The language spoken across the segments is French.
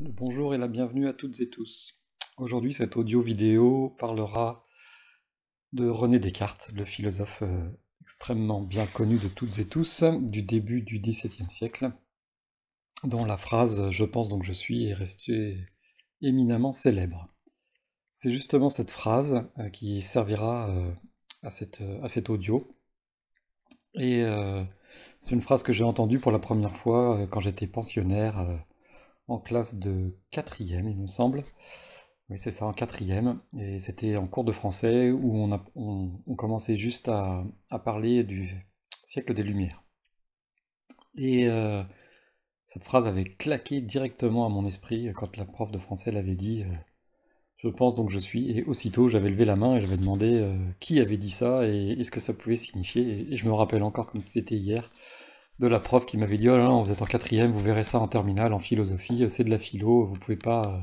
bonjour et la bienvenue à toutes et tous. Aujourd'hui, cette audio-vidéo parlera de René Descartes, le philosophe euh, extrêmement bien connu de toutes et tous du début du XVIIe siècle, dont la phrase Je pense donc je suis est restée éminemment célèbre. C'est justement cette phrase euh, qui servira euh, à cette, à audio. Et c'est une phrase que j'ai entendue pour la première fois quand j'étais pensionnaire en classe de quatrième, il me semble. Oui, c'est ça, en quatrième. Et c'était en cours de français où on, commençait juste à, parler du siècle des Lumières. Et euh, cette phrase avait claqué directement à mon esprit quand la prof de français l'avait dit. Euh, je pense donc je suis. Et aussitôt, j'avais levé la main et j'avais demandé euh, qui avait dit ça et ce que ça pouvait signifier. Et, et je me rappelle encore comme si c'était hier de la prof qui m'avait dit oh là vous êtes en quatrième, vous verrez ça en terminale, en philosophie, euh, c'est de la philo, vous pouvez pas euh,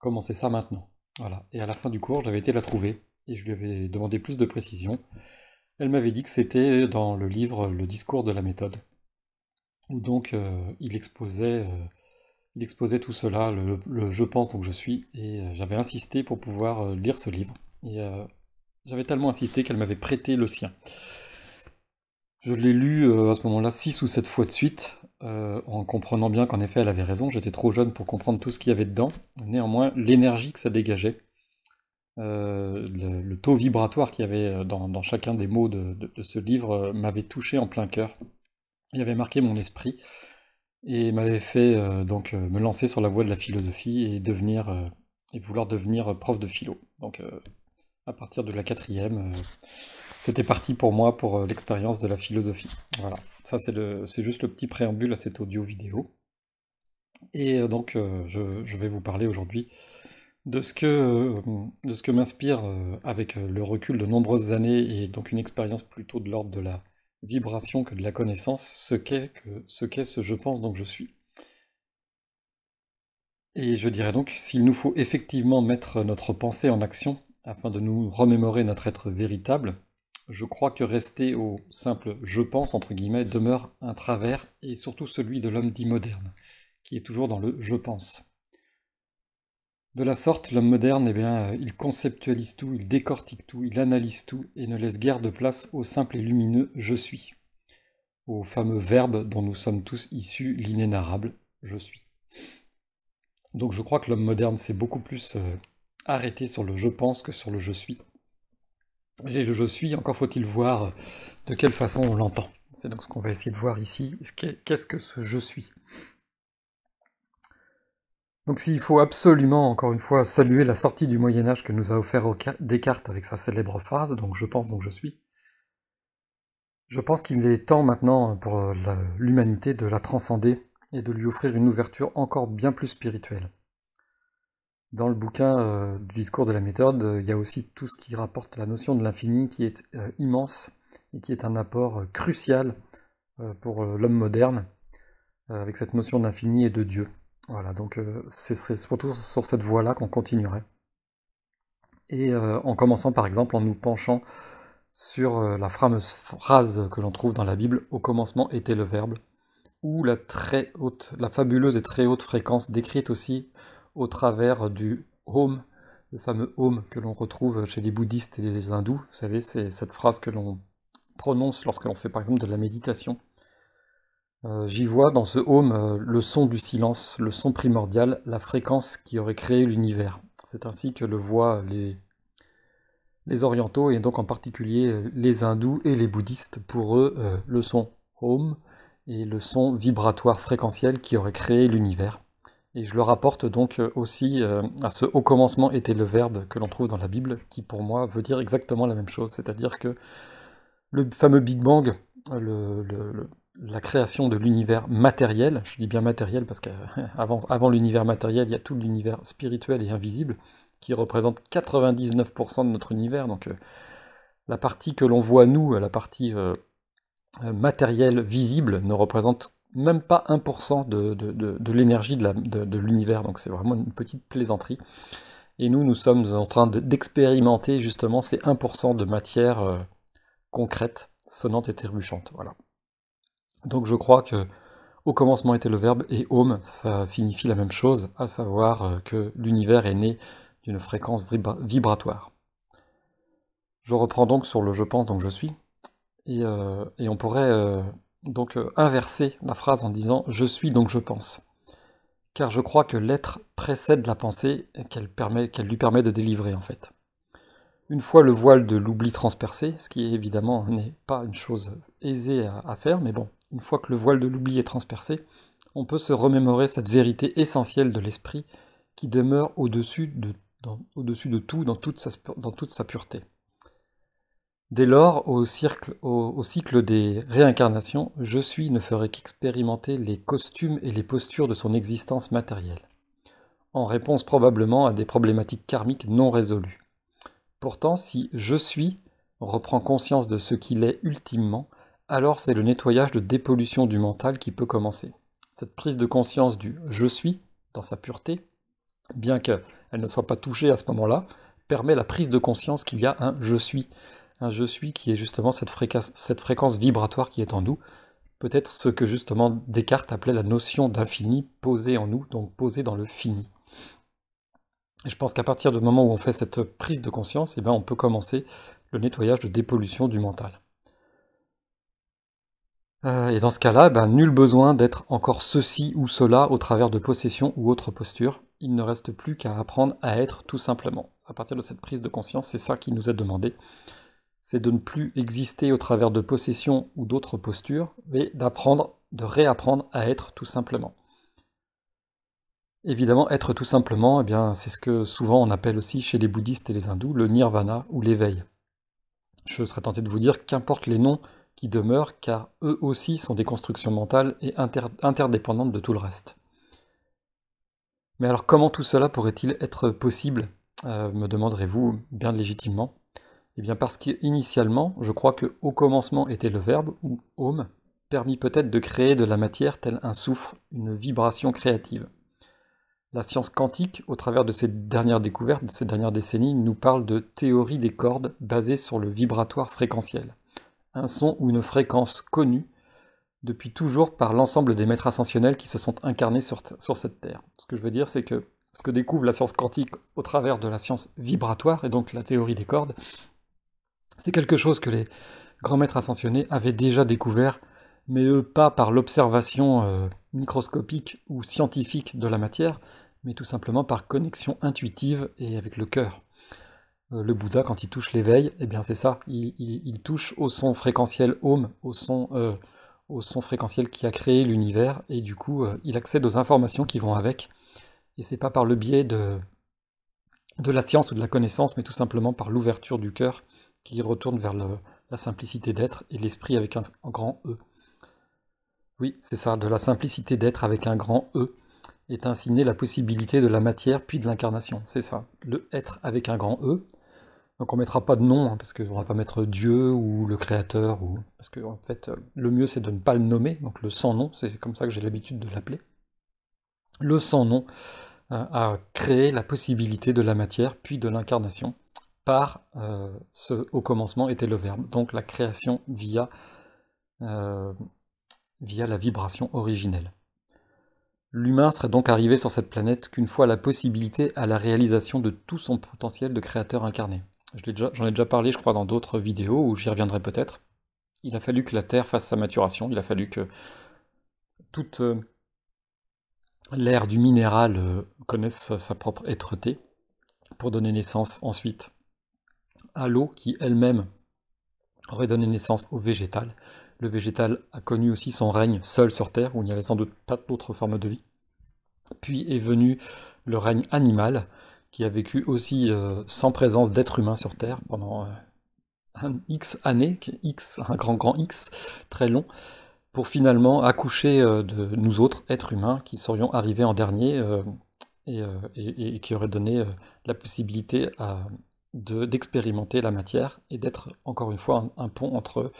commencer ça maintenant. Voilà. Et à la fin du cours, j'avais été la trouver et je lui avais demandé plus de précision. Elle m'avait dit que c'était dans le livre Le discours de la méthode, où donc euh, il exposait. il exposait tout cela, le, Je pense donc je suis, et j'avais insisté pour pouvoir lire ce livre. Et j'avais tellement insisté qu'elle m'avait prêté le sien. Je l'ai lu euh, à ce moment-là six ou sept fois de suite, euh, en comprenant bien qu'en effet elle avait raison, j'étais trop jeune pour comprendre tout ce qu'il y avait dedans. Néanmoins, l'énergie que ça dégageait, euh, le, taux vibratoire qu'il y avait dans, chacun des mots de, ce livre m'avait touché en plein cœur. Il avait marqué mon esprit et m'avait fait donc me lancer sur la voie de la philosophie et devenir et vouloir devenir prof de philo. Donc à partir de la quatrième c'était parti pour moi pour euh, l'expérience de la philosophie. Voilà, ça c'est juste le petit préambule à cette audio-vidéo. Et euh, donc euh, je, vais vous parler aujourd'hui de ce que, que m'inspire avec le recul de nombreuses années et donc une expérience plutôt de l'ordre de la vibration que de la connaissance, ce qu'est ce, qu'est ce je pense donc je suis. Et je dirais donc s'il nous faut effectivement mettre notre pensée en action afin de nous remémorer notre être véritable, je crois que rester au simple je pense, entre guillemets, demeure un travers, et surtout celui de l'homme dit moderne, qui est toujours dans le je pense. De la sorte, l'homme moderne, eh bien, euh, il conceptualise tout, il décortique tout, il analyse tout, et ne laisse guère de place au simple et lumineux je suis, au fameux verbe dont nous sommes tous issus, l'inénarrable je suis. Donc je crois que l'homme moderne s'est beaucoup plus euh, arrêté sur le je pense que sur le je suis. Et le je suis, encore faut-il voir de quelle façon on l'entend. C'est donc ce qu'on va essayer de voir ici. Qu'est-ce que ce je suis donc s'il faut absolument, encore une fois, saluer la sortie du Moyen Âge que nous a offert Descartes avec sa célèbre phrase, donc je pense, donc je suis, je pense qu'il est temps maintenant pour euh, l'humanité de la transcender et de lui offrir une ouverture encore bien plus spirituelle. Dans le bouquin euh, du discours de la méthode, euh, il y a aussi tout ce qui rapporte la notion de l'infini qui est euh, immense et qui est un apport crucial pour l'homme moderne avec cette notion d'infini et de Dieu. Voilà, donc c'est surtout sur cette voie-là qu'on continuerait. Et en commençant par exemple en nous penchant sur la fameuse phrase que l'on trouve dans la Bible, au commencement était le Verbe, ou la très haute, la fabuleuse et très haute fréquence décrite aussi au travers du home, le fameux home que l'on retrouve chez les bouddhistes et les hindous. Vous savez, c'est cette phrase que l'on prononce lorsque l'on fait par exemple de la méditation. Euh, j'y vois dans ce home euh, le son du silence, le son primordial, la fréquence qui aurait créé l'univers. C'est ainsi que le voient les, les orientaux et donc en particulier euh, les hindous et les bouddhistes. Pour eux, le son home est le son vibratoire fréquentiel qui aurait créé l'univers. Et je le rapporte donc euh, aussi euh, à ce au commencement était le verbe que l'on trouve dans la Bible, qui pour moi veut dire exactement la même chose, c'est-à-dire que le fameux Big Bang, euh, la création de l'univers matériel, je dis bien matériel parce qu'avant l'univers matériel, il y a tout l'univers spirituel et invisible, qui représente 99% de notre univers, donc la partie que l'on voit nous, la partie matérielle visible, ne représente même pas 1% de, de, de, de l'énergie de l'univers, donc c'est vraiment une petite plaisanterie. Et nous, nous sommes en train d'expérimenter justement ces 1% de matière euh, concrète, sonnante et trébuchante. Voilà. Donc je crois que au commencement était le verbe et home, ça signifie la même chose, à savoir euh, que l'univers est né d'une fréquence vibratoire. Je reprends donc sur le je pense donc je suis, et, euh, et on pourrait donc euh, inverser la phrase en disant je suis donc je pense. Car je crois que l'être précède la pensée et qu'elle lui permet de délivrer en fait. Une fois le voile de l'oubli transpercé, ce qui évidemment n'est pas une chose aisée à, faire, mais bon, une fois que le voile de l'oubli est transpercé, on peut se remémorer cette vérité essentielle de l'esprit qui demeure au-dessus de, tout dans toute dans toute sa pureté. Dès lors, au, cycle des réincarnations, Je suis ne ferait qu'expérimenter les costumes et les postures de son existence matérielle, en réponse probablement à des problématiques karmiques non résolues. Pourtant, si Je suis reprend conscience de ce qu'il est ultimement, alors c'est le nettoyage de dépollution du mental qui peut commencer. Cette prise de conscience du je suis dans sa pureté, bien qu'elle ne soit pas touchée à ce moment-là, permet la prise de conscience qu'il y a un je suis un je suis qui est justement cette fréquence, vibratoire qui est en nous, peut-être ce que justement Descartes appelait la notion d'infini posée en nous, donc posée dans le fini. Et je pense qu'à partir du moment où on fait cette prise de conscience, eh ben, on peut commencer le nettoyage de dépollution du mental. Euh, et dans ce cas-là, eh ben, nul besoin d'être encore ceci ou cela au travers de possession ou autre posture. Il ne reste plus qu'à apprendre à être tout simplement. À partir de cette prise de conscience, c'est ça qui nous est demandé c'est de ne plus exister au travers de possessions ou d'autres postures, mais d'apprendre, de réapprendre à être tout simplement. Évidemment, être tout simplement, eh bien, c'est ce que souvent on appelle aussi chez les bouddhistes et les hindous le nirvana ou l'éveil. Je serais tenté de vous dire qu'importe les noms qui demeurent, car eux aussi sont des constructions mentales et interdépendantes de tout le reste. Mais alors comment tout cela pourrait-il être possible euh, me demanderez-vous bien légitimement. Eh bien parce qu'initialement, je crois que au commencement était le verbe, ou home, permis peut-être de créer de la matière tel un souffle, une vibration créative. La science quantique, au travers de ces dernières découvertes, de ces dernières décennies, nous parle de théorie des cordes basée sur le vibratoire fréquentiel, un son ou une fréquence connue depuis toujours par l'ensemble des maîtres ascensionnels qui se sont incarnés sur cette Terre. Ce que je veux dire, c'est que ce que découvre la science quantique au travers de la science vibratoire, et donc la théorie des cordes, c'est quelque chose que les grands maîtres ascensionnés avaient déjà découvert, mais eux pas par l'observation euh, microscopique ou scientifique de la matière, mais tout simplement par connexion intuitive et avec le cœur. Euh, le Bouddha, quand il touche l'éveil, eh bien c'est ça, il, touche au son fréquentiel Home, au son, euh, au son fréquentiel qui a créé l'univers, et du coup, il accède aux informations qui vont avec. Et c'est pas par le biais de, de la science ou de la connaissance, mais tout simplement par l'ouverture du cœur qui retourne vers la simplicité d'être et l'esprit avec un, grand E. Oui, c'est ça, de la simplicité d'être avec un grand E est ainsi née la possibilité de la matière puis de l'incarnation. C'est ça, le être avec un grand E. Donc on ne mettra pas de nom, hein, parce qu'on ne va pas mettre Dieu ou le Créateur, ou... parce que en fait, le mieux c'est de ne pas le nommer, donc le sans nom, c'est comme ça que j'ai l'habitude de l'appeler. Le sans nom hein, a créé la possibilité de la matière puis de l'incarnation par euh, ce au commencement était le verbe, donc la création via, euh, via la vibration originelle. L'humain serait donc arrivé sur cette planète qu'une fois la possibilité à la réalisation de tout son potentiel de créateur incarné. J'en Je ai, déjà, ai déjà parlé, je crois, dans d'autres vidéos où j'y reviendrai peut-être. Il a fallu que la Terre fasse sa maturation, il a fallu que toute euh, l'air du minéral connaisse sa propre étreté pour donner naissance ensuite à l'eau qui elle-même aurait donné naissance au végétal. Le végétal a connu aussi son règne seul sur Terre, où il n'y avait sans doute pas d'autre forme de vie. Puis est venu le règne animal, qui a vécu aussi euh, sans présence d'êtres humains sur Terre pendant euh, un X années, X, un grand grand X, très long, pour finalement accoucher euh, de nous autres, êtres humains, qui serions arrivés en dernier et, et, qui auraient donné la possibilité à, d'expérimenter la matière et d'être encore une fois un, pont entre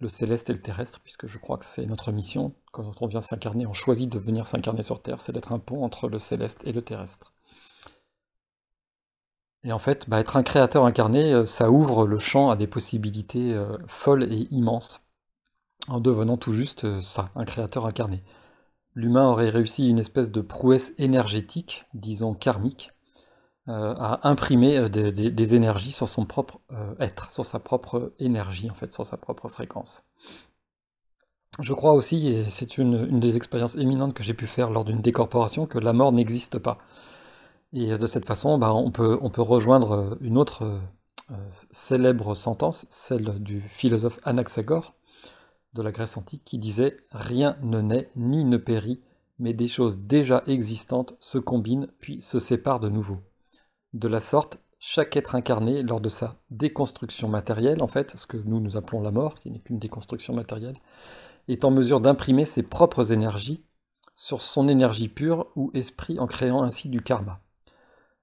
le céleste et le terrestre, puisque je crois que c'est notre mission, quand on vient s'incarner, on choisit de venir s'incarner sur Terre, c'est d'être un pont entre le céleste et le terrestre. Et en fait, bah, être un créateur incarné, euh, ça ouvre le champ à des possibilités euh, folles et immenses, en devenant tout juste euh, ça, un créateur incarné. L'humain aurait réussi une espèce de prouesse énergétique, disons karmique, euh, à imprimer euh, des, énergies sur son propre euh, être, sur sa propre énergie en fait, sur sa propre fréquence. Je crois aussi, et c'est une, des expériences éminentes que j'ai pu faire lors d'une décorporation, que la mort n'existe pas. Et de cette façon, bah, on, peut, rejoindre une autre célèbre sentence, celle du philosophe Anaxagore de la Grèce antique, qui disait ⁇ Rien ne naît ni ne périt, mais des choses déjà existantes se combinent puis se séparent de nouveau ⁇ de la sorte, chaque être incarné, lors de sa déconstruction matérielle, en fait, ce que nous nous appelons la mort, qui n'est qu'une déconstruction matérielle, est en mesure d'imprimer ses propres énergies sur son énergie pure ou esprit en créant ainsi du karma.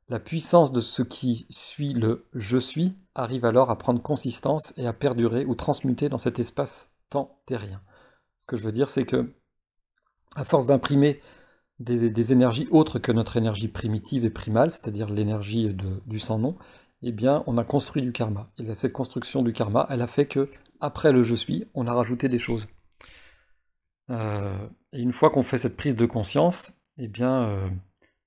La puissance de ce qui suit le je suis arrive alors à prendre consistance et à perdurer ou transmuter dans cet espace-temps terrien. Ce que je veux dire, c'est que, à force d'imprimer des, énergies autres que notre énergie primitive et primale, c'est-à-dire l'énergie du sans-nom, eh bien, on a construit du karma. Et cette construction du karma, elle a fait que, après le je suis, on a rajouté des choses. Euh, et une fois qu'on fait cette prise de conscience, eh bien, euh,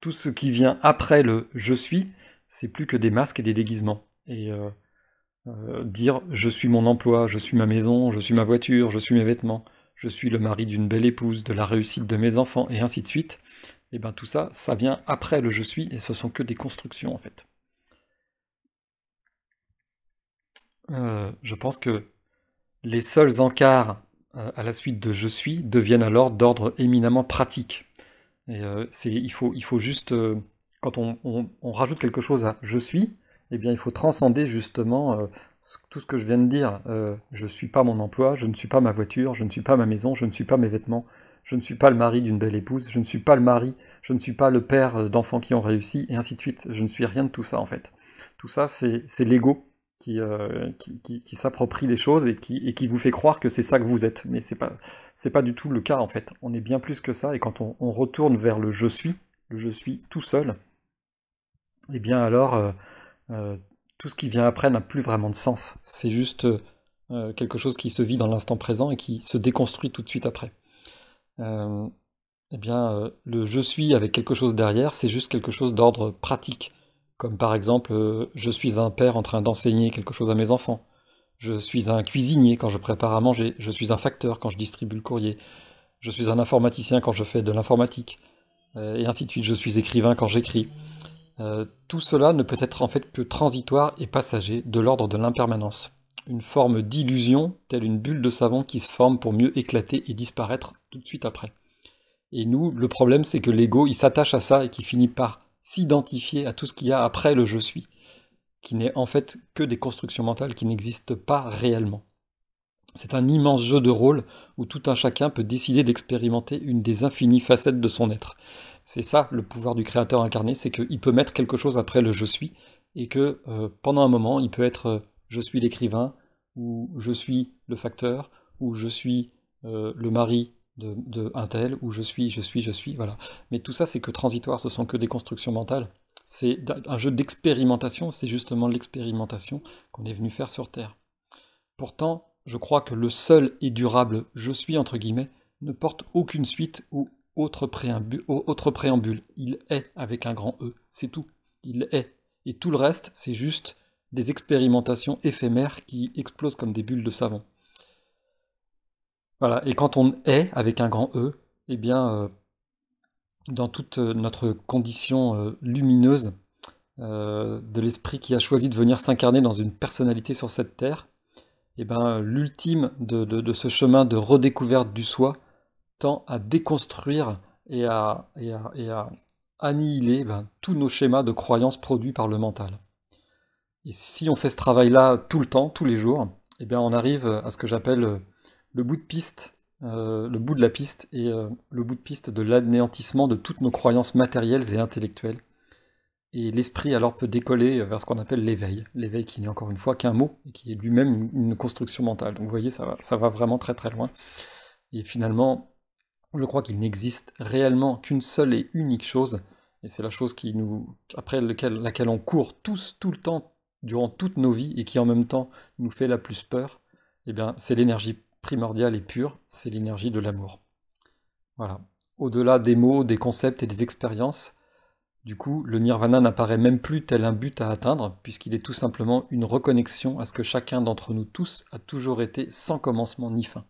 tout ce qui vient après le je suis, c'est plus que des masques et des déguisements. Et euh, dire je suis mon emploi, je suis ma maison, je suis ma voiture, je suis mes vêtements, je suis le mari d'une belle épouse, de la réussite de mes enfants, et ainsi de suite, et eh bien tout ça, ça vient après le je suis, et ce sont que des constructions en fait. Euh, je pense que les seuls encarts euh, à la suite de je suis deviennent alors d'ordre éminemment pratique. Et euh, il, faut, il faut juste, quand on, on, rajoute quelque chose à je suis, eh bien il faut transcender justement tout ce que je viens de dire, euh, je ne suis pas mon emploi, je ne suis pas ma voiture, je ne suis pas ma maison, je ne suis pas mes vêtements, je ne suis pas le mari d'une belle épouse, je ne suis pas le mari, je ne suis pas le père euh, d'enfants qui ont réussi, et ainsi de suite. Je ne suis rien de tout ça en fait. Tout ça, c'est l'ego euh, qui, qui, s'approprie les choses et qui, et qui vous fait croire que c'est ça que vous êtes. Mais c'est pas pas du tout le cas en fait. On est bien plus que ça, et quand on, retourne vers le je suis, le je suis tout seul, eh bien alors tout ce qui vient après n'a plus vraiment de sens. C'est juste euh, euh, quelque chose qui se vit dans l'instant présent et qui se déconstruit tout de suite après. Euh, eh bien, le je suis avec quelque chose derrière, c'est juste quelque chose d'ordre pratique. Comme par exemple, je suis un père en train d'enseigner quelque chose à mes enfants. Je suis un cuisinier quand je prépare à manger. Je suis un facteur quand je distribue le courrier. Je suis un informaticien quand je fais de l'informatique. et ainsi de suite. Je suis écrivain quand j'écris. Euh, tout cela ne peut être en fait que transitoire et passager, de l'ordre de l'impermanence. Une forme d'illusion, telle une bulle de savon qui se forme pour mieux éclater et disparaître tout de suite après. Et nous, le problème, c'est que l'ego, il s'attache à ça et qui finit par s'identifier à tout ce qu'il y a après le je suis, qui n'est en fait que des constructions mentales qui n'existent pas réellement. C'est un immense jeu de rôle où tout un chacun peut décider d'expérimenter une des infinies facettes de son être. C'est ça le pouvoir du créateur incarné, c'est qu'il peut mettre quelque chose après le je suis, et que euh, pendant un moment, il peut être euh, je suis l'écrivain, ou je suis le facteur, ou je suis euh, le mari de, un tel, ou je suis, je suis, je suis, voilà. Mais tout ça, c'est que transitoire, ce sont que des constructions mentales. C'est un jeu d'expérimentation, c'est justement l'expérimentation qu'on est venu faire sur Terre. Pourtant, je crois que le seul et durable je suis, entre guillemets, ne porte aucune suite ou autre préambule, autre préambule, il est avec un grand E, c'est tout. Il est. Et tout le reste, c'est juste des expérimentations éphémères qui explosent comme des bulles de savon. Voilà, et quand on est avec un grand E, eh bien, euh, dans toute euh, notre condition euh, lumineuse de l'esprit qui a choisi de venir s'incarner dans une personnalité sur cette terre, eh ben, l'ultime de, de, ce chemin de redécouverte du soi, tend à déconstruire et à, annihiler ben, tous nos schémas de croyances produits par le mental. Et si on fait ce travail-là tout le temps, tous les jours, eh bien on arrive à ce que j'appelle euh, le bout de piste, euh, le bout de la piste et euh, le bout de piste de l'anéantissement de toutes nos croyances matérielles et intellectuelles. Et l'esprit alors peut décoller vers ce qu'on appelle l'éveil. L'éveil qui n'est encore une fois qu'un mot et qui est lui-même une construction mentale. Donc vous voyez, ça va vraiment très très loin. Et finalement, je crois qu'il n'existe réellement qu'une seule et unique chose, et c'est la chose qui nous, après laquelle, on court tous, tout le temps, durant toutes nos vies, et qui en même temps nous fait la plus peur, eh bien c'est l'énergie primordiale et pure, c'est l'énergie de l'amour. Voilà. Au-delà des mots, des concepts et des expériences, du coup, le nirvana n'apparaît même plus tel un but à atteindre, puisqu'il est tout simplement une reconnexion à ce que chacun d'entre nous tous a toujours été sans commencement ni fin.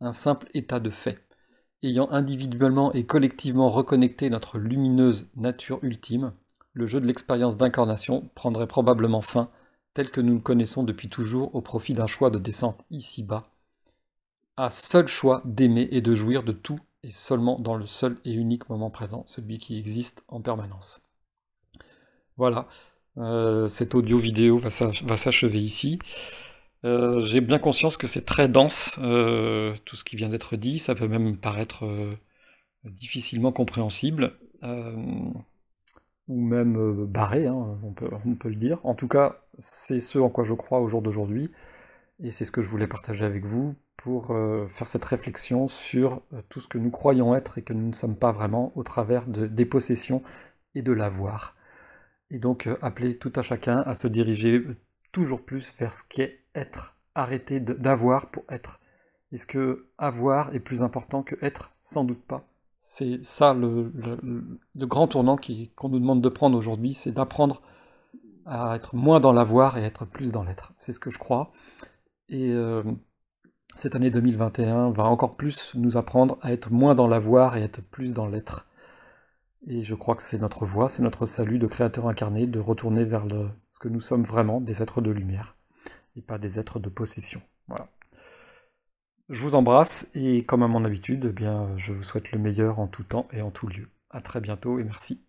Un simple état de fait ayant individuellement et collectivement reconnecté notre lumineuse nature ultime, le jeu de l'expérience d'incarnation prendrait probablement fin, tel que nous le connaissons depuis toujours au profit d'un choix de descente ici-bas, à seul choix d'aimer et de jouir de tout et seulement dans le seul et unique moment présent, celui qui existe en permanence. Voilà, cette euh, cet audio vidéo va s'achever ici. Euh, j'ai bien conscience que c'est très dense, euh, tout ce qui vient d'être dit. Ça peut même paraître euh, difficilement compréhensible, ou même barré, hein, on, peut, le dire. En tout cas, c'est ce en quoi je crois au jour d'aujourd'hui, et c'est ce que je voulais partager avec vous pour faire cette réflexion sur tout ce que nous croyons être et que nous ne sommes pas vraiment au travers de, des possessions et de l'avoir. Et donc appeler tout à chacun à se diriger toujours plus vers ce qu'est être, arrêter d'avoir pour être. Est-ce que avoir est plus important que être Sans doute pas. C'est ça le, grand tournant qu'on nous demande de prendre aujourd'hui, c'est d'apprendre à être moins dans l'avoir et être plus dans l'être. C'est ce que je crois. Et euh, cette année 2021 va encore plus nous apprendre à être moins dans l'avoir et être plus dans l'être. Et je crois que c'est notre voie, c'est notre salut de créateur incarné, de retourner vers ce que nous sommes vraiment, des êtres de lumière et pas des êtres de possession. Voilà. Je vous embrasse et comme à mon habitude, eh bien, je vous souhaite le meilleur en tout temps et en tout lieu. À très bientôt et merci.